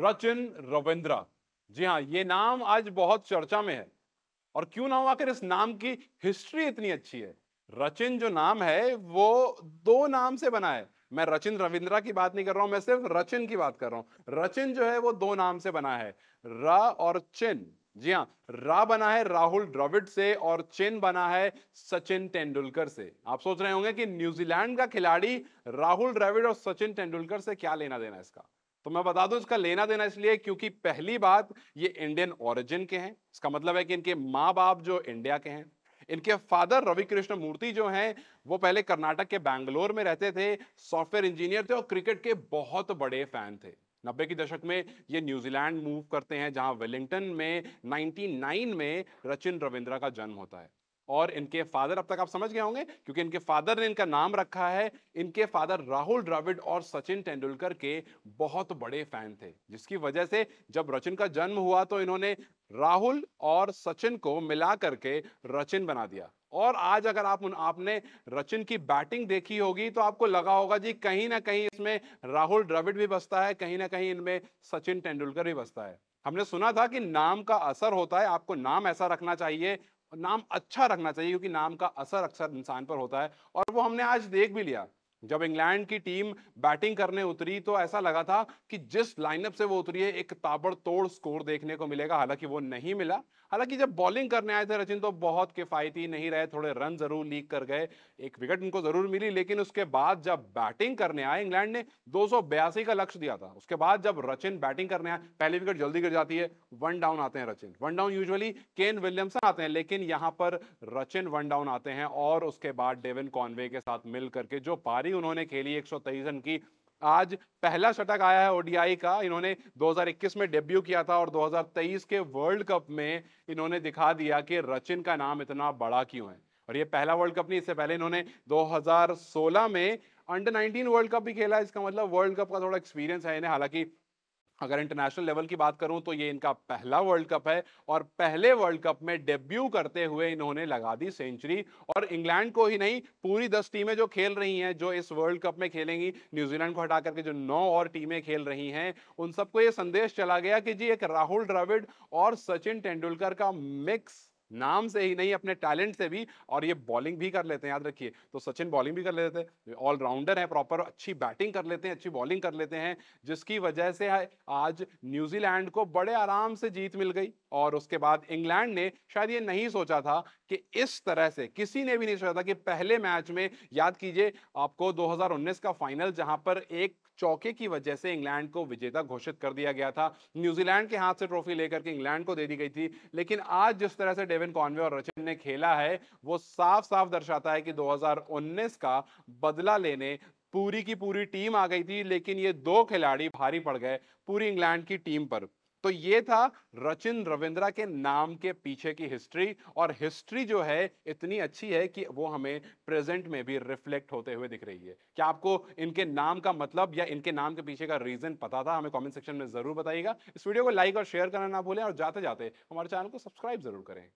रचिन रविंद्रा जी हाँ ये नाम आज बहुत चर्चा में है और क्यों ना हो आखिर इस नाम की हिस्ट्री इतनी अच्छी है रचिन जो नाम है वो दो नाम से बना है मैं रचिन रविंद्रा की बात नहीं कर रहा हूं मैं सिर्फ रचिन की बात कर रहा हूं रचिन जो है वो दो नाम से बना है र और चिन जी हाँ रा बना है राहुल द्रविड से और चिन बना है सचिन तेंदुलकर से आप सोच रहे होंगे कि न्यूजीलैंड का खिलाड़ी राहुल द्रविड और सचिन तेंदुलकर से क्या लेना देना इसका तो मैं बता दूं इसका लेना देना इसलिए क्योंकि पहली बात ये इंडियन ओरिजिन के हैं इसका मतलब है कि इनके माँ बाप जो इंडिया के हैं इनके फादर रवि कृष्ण मूर्ति जो हैं वो पहले कर्नाटक के बैंगलोर में रहते थे सॉफ्टवेयर इंजीनियर थे और क्रिकेट के बहुत बड़े फैन थे नब्बे के दशक में ये न्यूजीलैंड मूव करते हैं जहां वेलिंगटन में 99 में रचिन रविंद्रा का जन्म होता है और इनके फादर अब तक आप समझ गए होंगे क्योंकि इनके फादर ने इनका नाम रखा है इनके फादर राहुल द्रविड और सचिन तेंदुलकर के बहुत बड़े फैन थे जिसकी वजह से जब रचिन का जन्म हुआ तो इन्होंने राहुल और सचिन को मिला करके रचिन बना दिया और आज अगर आप उन आपने रचिन की बैटिंग देखी होगी तो आपको लगा होगा जी कहीं ना कहीं इसमें राहुल द्रविड भी बसता है कहीं ना कहीं इनमें सचिन तेंदुलकर भी बसता है हमने सुना था कि नाम का असर होता है आपको नाम ऐसा रखना चाहिए नाम अच्छा रखना चाहिए क्योंकि नाम का असर अक्सर इंसान पर होता है और वो हमने आज देख भी लिया जब इंग्लैंड की टीम बैटिंग करने उतरी तो ऐसा लगा था कि जिस लाइनअप से वो उतरी है एक ताबड़तोड़ स्कोर देखने को मिलेगा हालांकि वो नहीं मिला हालांकि जब बॉलिंग करने आए थे रचिन तो बहुत किफायती नहीं रहे थोड़े रन जरूर लीक कर गए एक विकेट उनको जरूर मिली लेकिन उसके बाद जब बैटिंग करने आए इंग्लैंड ने दो का लक्ष्य दिया था उसके बाद जब रचिन बैटिंग करने आए पहली विकेट जल्दी गिर जाती है वन डाउन आते हैं Rachin one down usually Kane Williamson आते हैं लेकिन यहां पर रचिन वन डाउन आते हैं और उसके बाद डेविन कॉनवे के साथ मिल करके जो पारी पारी उन्होंने खेली एक रन की आज पहला शतक आया है ओडीआई का इन्होंने 2021 में डेब्यू किया था और 2023 के वर्ल्ड कप में इन्होंने दिखा दिया कि रचिन का नाम इतना बड़ा क्यों है और ये पहला वर्ल्ड कप नहीं इससे पहले इन्होंने 2016 में अंडर 19 वर्ल्ड कप भी खेला इसका मतलब वर्ल्ड कप का थोड़ा एक्सपीरियंस है इन्हें हालांकि अगर इंटरनेशनल लेवल की बात करूं तो ये इनका पहला वर्ल्ड कप है और पहले वर्ल्ड कप में डेब्यू करते हुए इन्होंने लगा दी सेंचुरी और इंग्लैंड को ही नहीं पूरी दस टीमें जो खेल रही हैं जो इस वर्ल्ड कप में खेलेंगी न्यूजीलैंड को हटा करके जो नौ और टीमें खेल रही हैं उन सबको ये संदेश चला गया कि जी एक राहुल द्रविड़ और सचिन तेंदुलकर का मिक्स नाम से ही नहीं अपने टैलेंट से भी और ये बॉलिंग भी कर लेते हैं याद रखिए तो सचिन बॉलिंग भी कर लेते हैं ऑलराउंडर है प्रॉपर अच्छी बैटिंग कर लेते हैं अच्छी बॉलिंग कर लेते हैं जिसकी वजह से आज न्यूजीलैंड को बड़े आराम से जीत मिल गई और उसके बाद इंग्लैंड ने शायद ये नहीं सोचा था कि इस तरह से किसी ने भी नहीं सोचा था कि पहले मैच में याद कीजिए आपको 2019 का फाइनल जहां पर एक चौके की वजह से इंग्लैंड को विजेता घोषित कर दिया गया था न्यूजीलैंड के हाथ से ट्रॉफी लेकर के इंग्लैंड को दे दी गई थी लेकिन आज जिस तरह से डेविन कॉनवे और रचिन ने खेला है वो साफ साफ दर्शाता है कि 2019 का बदला लेने पूरी की पूरी टीम आ गई थी लेकिन ये दो खिलाड़ी भारी पड़ गए पूरी इंग्लैंड की टीम पर तो ये था रचिन रविंद्रा के नाम के पीछे की हिस्ट्री और हिस्ट्री जो है इतनी अच्छी है कि वो हमें प्रेजेंट में भी रिफ्लेक्ट होते हुए दिख रही है क्या आपको इनके नाम का मतलब या इनके नाम के पीछे का रीजन पता था हमें कमेंट सेक्शन में जरूर बताइएगा इस वीडियो को लाइक और शेयर करना ना भूलें और जाते जाते हमारे चैनल को सब्सक्राइब जरूर करें